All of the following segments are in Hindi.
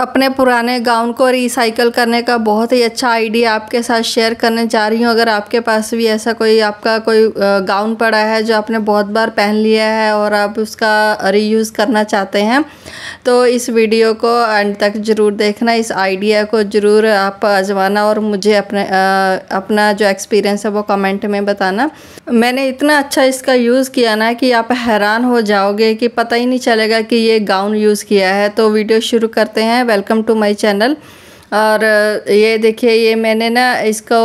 अपने पुराने गाउन को रिसाइकल करने का बहुत ही अच्छा आइडिया आपके साथ शेयर करने जा रही हूँ अगर आपके पास भी ऐसा कोई आपका कोई गाउन पड़ा है जो आपने बहुत बार पहन लिया है और आप उसका रीयूज़ करना चाहते हैं तो इस वीडियो को एंड तक ज़रूर देखना इस आइडिया को ज़रूर आप आजमाना और मुझे अपने आ, अपना जो एक्सपीरियंस है वो कमेंट में बताना मैंने इतना अच्छा इसका यूज़ किया ना कि आप हैरान हो जाओगे कि पता ही नहीं चलेगा कि ये गाउन यूज़ किया है तो वीडियो शुरू करते हैं वेलकम टू माई चैनल और ये देखिए ये मैंने ना इसको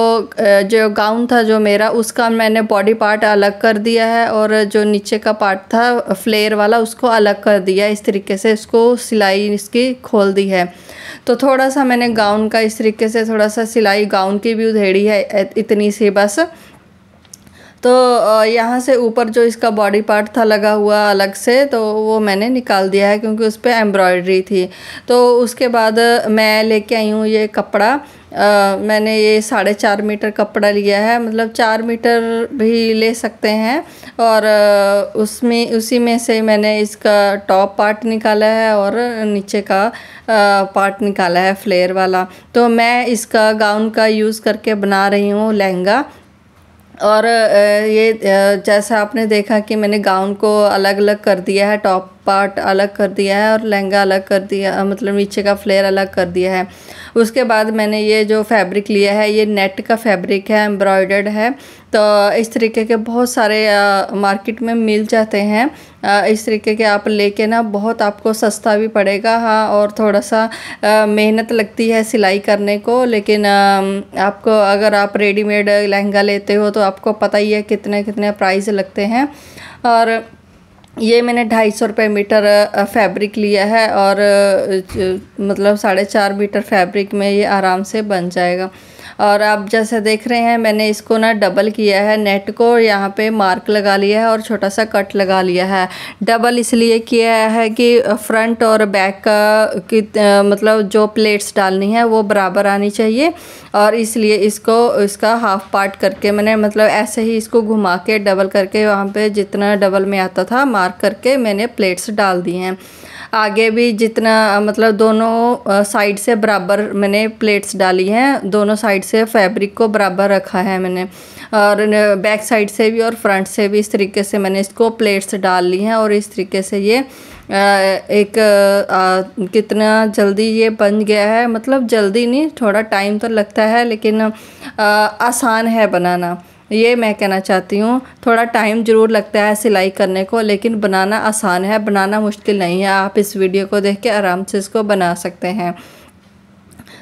जो गाउन था जो मेरा उसका मैंने बॉडी पार्ट अलग कर दिया है और जो नीचे का पार्ट था फ्लेयर वाला उसको अलग कर दिया इस तरीके से इसको सिलाई इसकी खोल दी है तो थोड़ा सा मैंने गाउन का इस तरीके से थोड़ा सा सिलाई गाउन की भी उधेड़ी है इतनी सी बस तो यहाँ से ऊपर जो इसका बॉडी पार्ट था लगा हुआ अलग से तो वो मैंने निकाल दिया है क्योंकि उस पर एम्ब्रॉयडरी थी तो उसके बाद मैं लेके आई हूँ ये कपड़ा आ, मैंने ये साढ़े चार मीटर कपड़ा लिया है मतलब चार मीटर भी ले सकते हैं और उसमें उसी में से मैंने इसका टॉप पार्ट निकाला है और नीचे का आ, पार्ट निकाला है फ्लेयर वाला तो मैं इसका गाउन का यूज़ करके बना रही हूँ लहंगा और ये जैसा आपने देखा कि मैंने गाउन को अलग अलग कर दिया है टॉप पार्ट अलग कर दिया है और लहंगा अलग कर दिया मतलब नीचे का फ्लेयर अलग कर दिया है उसके बाद मैंने ये जो फैब्रिक लिया है ये नेट का फैब्रिक है एम्ब्रॉयडर्ड है तो इस तरीके के बहुत सारे आ, मार्केट में मिल जाते हैं आ, इस तरीके के आप लेके ना बहुत आपको सस्ता भी पड़ेगा हाँ और थोड़ा सा मेहनत लगती है सिलाई करने को लेकिन आपको अगर आप रेडीमेड लहंगा लेते हो तो आपको पता ही है कितने कितने प्राइस लगते हैं और ये मैंने ढाई सौ रुपये मीटर फैब्रिक लिया है और मतलब साढ़े चार मीटर फैब्रिक में ये आराम से बन जाएगा और आप जैसे देख रहे हैं मैंने इसको ना डबल किया है नेट को यहाँ पे मार्क लगा लिया है और छोटा सा कट लगा लिया है डबल इसलिए किया है कि फ्रंट और बैक का मतलब जो प्लेट्स डालनी है वो बराबर आनी चाहिए और इसलिए इसको इसका हाफ पार्ट करके मैंने मतलब ऐसे ही इसको घुमा के डबल करके वहाँ पे जितना डबल में आता था मार्क करके मैंने प्लेट्स डाल दी हैं आगे भी जितना मतलब दोनों साइड से बराबर मैंने प्लेट्स डाली हैं दोनों साइड से फैब्रिक को बराबर रखा है मैंने और बैक साइड से भी और फ्रंट से भी इस तरीके से मैंने इसको प्लेट्स डाल ली हैं और इस तरीके से ये एक आ, कितना जल्दी ये बन गया है मतलब जल्दी नहीं थोड़ा टाइम तो लगता है लेकिन आ, आसान है बनाना ये मैं कहना चाहती हूँ थोड़ा टाइम ज़रूर लगता है सिलाई करने को लेकिन बनाना आसान है बनाना मुश्किल नहीं है आप इस वीडियो को देख के आराम से इसको बना सकते हैं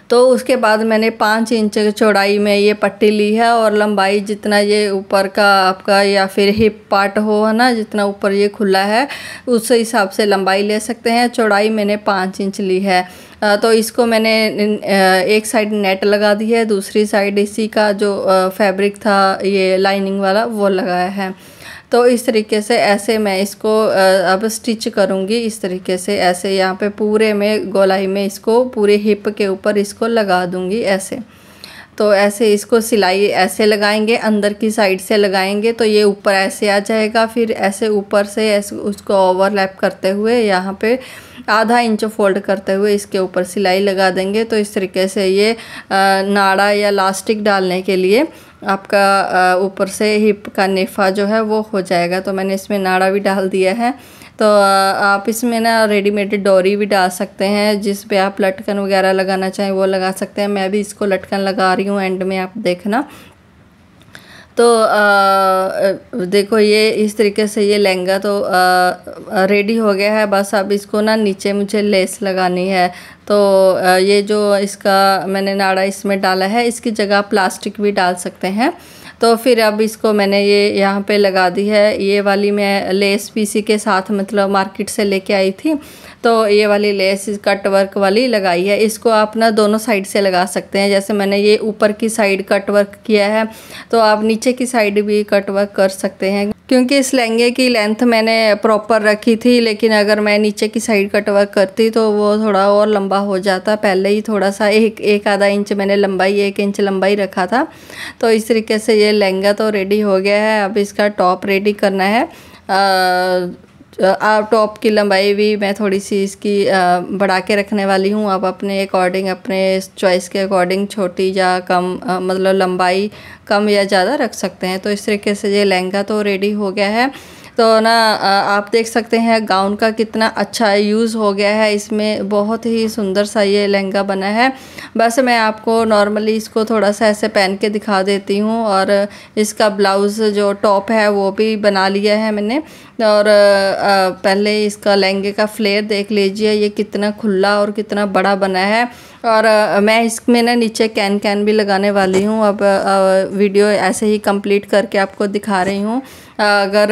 तो उसके बाद मैंने पाँच इंच चौड़ाई में ये पट्टी ली है और लंबाई जितना ये ऊपर का आपका या फिर हिप पार्ट हो है ना जितना ऊपर ये खुला है उस हिसाब से लंबाई ले सकते हैं चौड़ाई मैंने पाँच इंच ली है तो इसको मैंने एक साइड नेट लगा दी है दूसरी साइड इसी का जो फैब्रिक था ये लाइनिंग वाला वो लगाया है तो इस तरीके से ऐसे मैं इसको अब स्टिच करूँगी इस तरीके से ऐसे यहाँ पे पूरे में गोलाई में इसको पूरे हिप के ऊपर इसको लगा दूँगी ऐसे तो ऐसे इसको सिलाई ऐसे लगाएंगे अंदर की साइड से लगाएंगे तो ये ऊपर ऐसे आ जाएगा फिर ऐसे ऊपर से ऐसे उसको ओवरलैप करते हुए यहाँ पे आधा इंच फोल्ड करते हुए इसके ऊपर सिलाई लगा देंगे तो इस तरीके से ये नाड़ा या लास्टिक डालने के लिए आपका ऊपर से हिप का नेफा जो है वो हो जाएगा तो मैंने इसमें नाड़ा भी डाल दिया है तो आप इसमें ना रेडीमेड डोरी भी डाल सकते हैं जिस पे आप लटकन वगैरह लगाना चाहें वो लगा सकते हैं मैं भी इसको लटकन लगा रही हूँ एंड में आप देखना तो आ, देखो ये इस तरीके से ये लहंगा तो आ, रेडी हो गया है बस अब इसको ना नीचे मुझे लेस लगानी है तो आ, ये जो इसका मैंने नाड़ा इसमें डाला है इसकी जगह प्लास्टिक भी डाल सकते हैं तो फिर अब इसको मैंने ये यहाँ पे लगा दी है ये वाली मैं लेस पीसी के साथ मतलब मार्केट से लेके आई थी तो ये वाली लेस कट वर्क वाली लगाई है इसको आप ना दोनों साइड से लगा सकते हैं जैसे मैंने ये ऊपर की साइड कट वर्क किया है तो आप नीचे की साइड भी कट वर्क कर सकते हैं क्योंकि इस लहंगे की लेंथ मैंने प्रॉपर रखी थी लेकिन अगर मैं नीचे की साइड कट वर्क करती तो वो थोड़ा और लंबा हो जाता पहले ही थोड़ा सा एक एक आधा इंच मैंने लंबाई एक इंच लंबाई रखा था तो इस तरीके से ये लहंगा तो रेडी हो गया है अब इसका टॉप रेडी करना है आ, टॉप की लंबाई भी मैं थोड़ी सी इसकी बढ़ा के रखने वाली हूँ आप अपने अकॉर्डिंग अपने चॉइस के अकॉर्डिंग छोटी या कम मतलब लंबाई कम या ज़्यादा रख सकते हैं तो इस तरीके से ये लहंगा तो रेडी हो गया है तो ना आप देख सकते हैं गाउन का कितना अच्छा यूज़ हो गया है इसमें बहुत ही सुंदर सा ये लहंगा बना है बस मैं आपको नॉर्मली इसको थोड़ा सा ऐसे पहन के दिखा देती हूँ और इसका ब्लाउज़ जो टॉप है वो भी बना लिया है मैंने और पहले इसका लहंगे का फ्लेयर देख लीजिए ये कितना खुला और कितना बड़ा बना है और मैं इसमें ना नीचे कैन कैन भी लगाने वाली हूँ अब वीडियो ऐसे ही कंप्लीट करके आपको दिखा रही हूँ अगर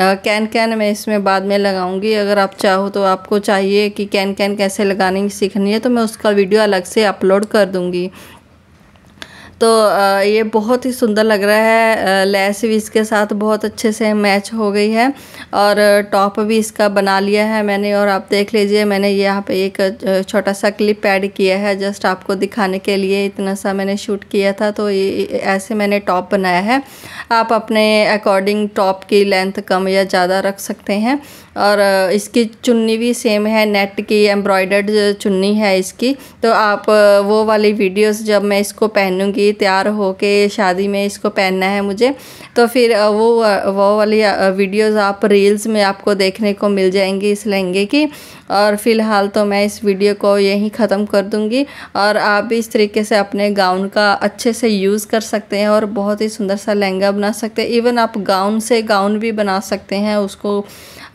कैन कैन मैं इसमें बाद में लगाऊंगी अगर आप चाहो तो आपको चाहिए कि कैन कैन कैसे लगाने सीखनी है तो मैं उसका वीडियो अलग से अपलोड कर दूंगी तो ये बहुत ही सुंदर लग रहा है लेस भी इसके साथ बहुत अच्छे से मैच हो गई है और टॉप भी इसका बना लिया है मैंने और आप देख लीजिए मैंने यहाँ पे एक छोटा सा क्लिप ऐड किया है जस्ट आपको दिखाने के लिए इतना सा मैंने शूट किया था तो ये ऐसे मैंने टॉप बनाया है आप अपने अकॉर्डिंग टॉप की लेंथ कम या ज़्यादा रख सकते हैं और इसकी चुन्नी भी सेम है नेट की एम्ब्रॉयडर्ड चुन्नी है इसकी तो आप वो वाली वीडियोस जब मैं इसको पहनूंगी तैयार हो के शादी में इसको पहनना है मुझे तो फिर वो वो वाली वीडियोस आप रील्स में आपको देखने को मिल जाएंगी इस लहंगे की और फ़िलहाल तो मैं इस वीडियो को यहीं ख़त्म कर दूंगी और आप भी इस तरीके से अपने गाउन का अच्छे से यूज़ कर सकते हैं और बहुत ही सुंदर सा लहंगा बना सकते हैं इवन आप गाउन से गाउन भी बना सकते हैं उसको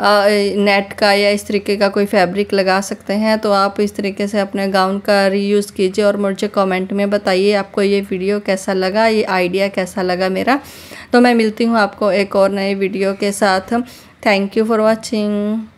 नेट का या इस तरीके का कोई फैब्रिक लगा सकते हैं तो आप इस तरीके से अपने गाउन का रीयूज़ कीजिए और मुझे कमेंट में बताइए आपको ये वीडियो कैसा लगा ये आइडिया कैसा लगा मेरा तो मैं मिलती हूँ आपको एक और नए वीडियो के साथ थैंक यू फॉर वॉचिंग